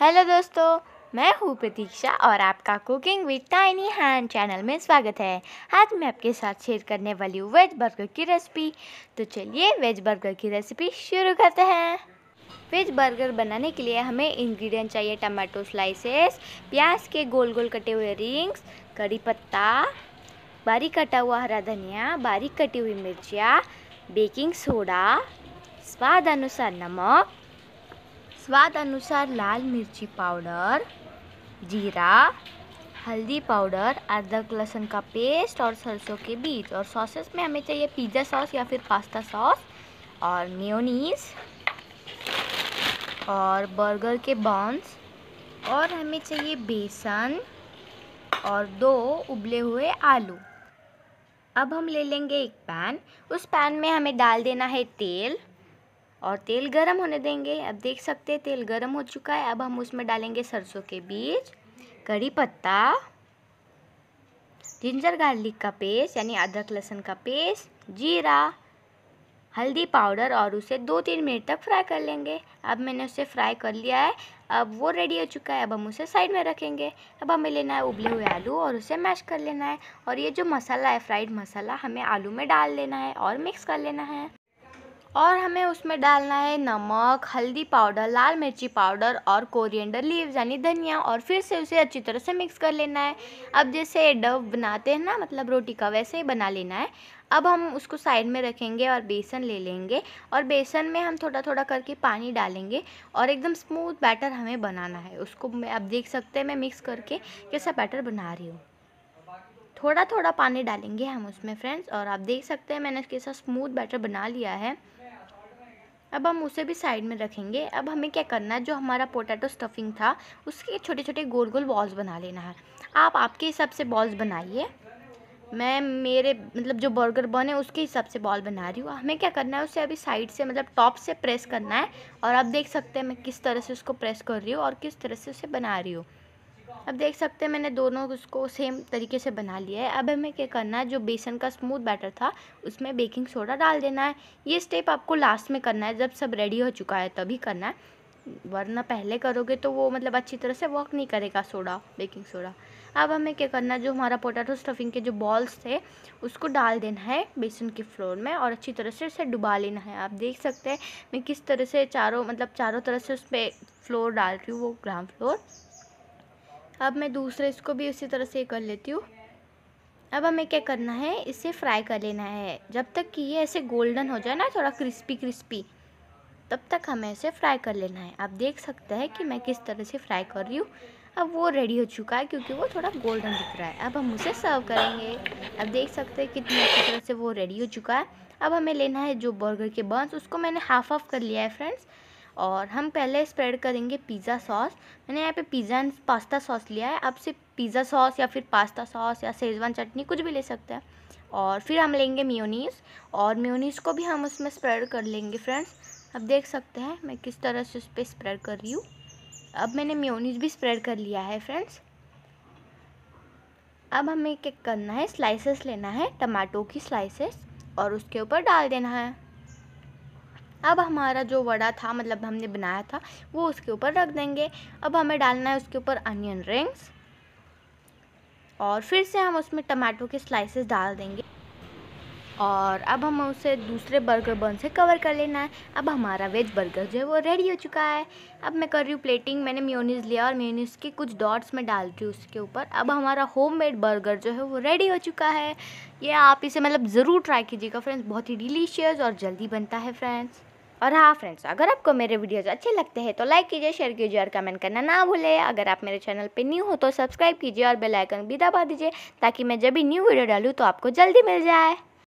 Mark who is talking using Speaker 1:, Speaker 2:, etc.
Speaker 1: hello दोस्तों मैं हूँ प्रतीक्षा और आपका cooking with tiny hand channel में स्वागत है आज मैं आपके साथ शेयर करने वाली हूँ वेज बर्गर की रेसिपी तो चलिए वेज बर्गर की रेसिपी शुरू करते हैं वेज बर्गर बनाने के लिए हमें इंग्रेडिएंट चाहिए टमाटो स्लाइसेस प्याज के गोल गोल कटे हुए रिंग्स कड़ी पत्ता बारीक कटा हुआ हरा धनिया बारीक कटी हुई मिर्चियाँ बेकिंग सोडा स्वाद अनुसार नमक स्वाद अनुसार लाल मिर्ची पाउडर जीरा हल्दी पाउडर अदरक लहसुन का पेस्ट और सरसों के बीज और सॉसेस में हमें चाहिए पिज़्ज़ा सॉस या फिर पास्ता सॉस और मेयोनीस और बर्गर के बॉन्स और हमें चाहिए बेसन और दो उबले हुए आलू अब हम ले लेंगे एक पैन उस पैन में हमें डाल देना है तेल और तेल गरम होने देंगे अब देख सकते हैं तेल गरम हो चुका है अब हम उसमें डालेंगे सरसों के बीज कड़ी पत्ता जिंजर गार्लिक का पेस्ट यानी अदरक लहसुन का पेस्ट जीरा हल्दी पाउडर और उसे दो तीन मिनट तक फ्राई कर लेंगे अब मैंने उसे फ्राई कर लिया है अब वो रेडी हो चुका है अब हम उसे साइड में रखेंगे अब हमें लेना है उबले हुए आलू और उसे मैश कर लेना है और ये जो मसाला है फ्राइड मसाला हमें आलू में डाल लेना है और मिक्स कर लेना है और हमें उसमें डालना है नमक हल्दी पाउडर लाल मिर्ची पाउडर और कोरिएंडर लीव्स यानी धनिया और फिर से उसे अच्छी तरह से मिक्स कर लेना है अब जैसे डव बनाते हैं ना मतलब रोटी का वैसे ही बना लेना है अब हम उसको साइड में रखेंगे और बेसन ले लेंगे और बेसन में हम थोड़ा थोड़ा करके पानी डालेंगे और एकदम स्मूथ बैटर हमें बनाना है उसको मैं आप देख सकते हैं मैं मिक्स करके कैसा बैटर बना रही हूँ थोड़ा थोड़ा पानी डालेंगे हम उसमें फ्रेंड्स और आप देख सकते हैं मैंने साथ स्मूथ बैटर बना लिया है अब हम उसे भी साइड में रखेंगे अब हमें क्या करना है जो हमारा पोटैटो स्टफिंग था उसके छोटे छोटे गोल गोल बॉल्स बना लेना है आप आपके हिसाब से बॉल्स बनाइए मैं मेरे मतलब जो बर्गर बन है उसके हिसाब से बॉल बना रही हूँ हमें क्या करना है उसे अभी साइड से मतलब टॉप से प्रेस करना है और आप देख सकते हैं मैं किस तरह से उसको प्रेस कर रही हूँ और किस तरह से उसे बना रही हूँ अब देख सकते हैं मैंने दोनों उसको सेम तरीके से बना लिया है अब हमें क्या करना है जो बेसन का स्मूथ बैटर था उसमें बेकिंग सोडा डाल देना है ये स्टेप आपको लास्ट में करना है जब सब रेडी हो चुका है तभी करना है वरना पहले करोगे तो वो मतलब अच्छी तरह से वर्क नहीं करेगा सोडा बेकिंग सोडा अब हमें क्या करना है जो हमारा पोटैटो स्टफिंग के जो बॉल्स थे उसको डाल देना है बेसन के फ्लोर में और अच्छी तरह से उसे डुबा लेना है आप देख सकते हैं मैं किस तरह से चारों मतलब चारों तरफ से उस पर फ्लोर डाल रही हूँ वो ग्राम फ्लोर अब मैं दूसरे इसको भी उसी तरह से कर लेती हूँ अब हमें क्या करना है इसे फ्राई कर लेना है जब तक कि ये ऐसे गोल्डन हो जाए ना थोड़ा क्रिस्पी क्रिस्पी तब तक हमें इसे फ्राई कर लेना है आप देख सकते हैं कि मैं किस तरह से फ्राई कर रही हूँ अब वो रेडी हो चुका है क्योंकि वो थोड़ा गोल्डन दिख रहा है अब हम उसे सर्व करेंगे अब देख सकते हैं कितनी अच्छी तरह से वो रेडी हो चुका है अब हमें लेना है जो बर्गर के बंस उसको मैंने हाफ ऑफ कर लिया है फ्रेंड्स और हम पहले स्प्रेड करेंगे पिज़्ज़ा सॉस मैंने यहाँ पे पिज़्ज़ा एंड पास्ता सॉस लिया है आप सिर्फ पिज़्ज़ा सॉस या फिर पास्ता सॉस या शेजवान चटनी कुछ भी ले सकते हैं और फिर हम लेंगे म्योनीस और म्योनीस को भी हम उसमें स्प्रेड कर लेंगे फ्रेंड्स अब देख सकते हैं मैं किस तरह से उस पर स्प्रेड कर रही हूँ अब मैंने म्योनीस भी स्प्रेड कर लिया है फ्रेंड्स अब हमें क्या करना है स्लाइसेस लेना है टमाटो की स्लाइसेस और उसके ऊपर डाल देना है अब हमारा जो वड़ा था मतलब हमने बनाया था वो उसके ऊपर रख देंगे अब हमें डालना है उसके ऊपर अनियन रिंग्स और फिर से हम उसमें टमाटो के स्लाइसेस डाल देंगे और अब हम उसे दूसरे बर्गर बन से कवर कर लेना है अब हमारा वेज बर्गर जो है वो रेडी हो चुका है अब मैं कर रही हूँ प्लेटिंग मैंने म्योनीस लिया और म्योनीस के कुछ डॉट्स में डाल रही हूँ उसके ऊपर अब हमारा होम मेड बर्गर जो है वो रेडी हो चुका है ये आप इसे मतलब ज़रूर ट्राई कीजिएगा फ्रेंड्स बहुत ही डिलीशियस और जल्दी बनता है फ्रेंड्स और हाँ फ्रेंड्स अगर आपको मेरे वीडियोस अच्छे लगते हैं तो लाइक कीजिए शेयर कीजिए और कमेंट करना ना भूलें अगर आप मेरे चैनल पे न्यू हो तो सब्सक्राइब कीजिए और बेल आइकन भी दबा दीजिए ताकि मैं जब भी न्यू वीडियो डालूँ तो आपको जल्दी मिल जाए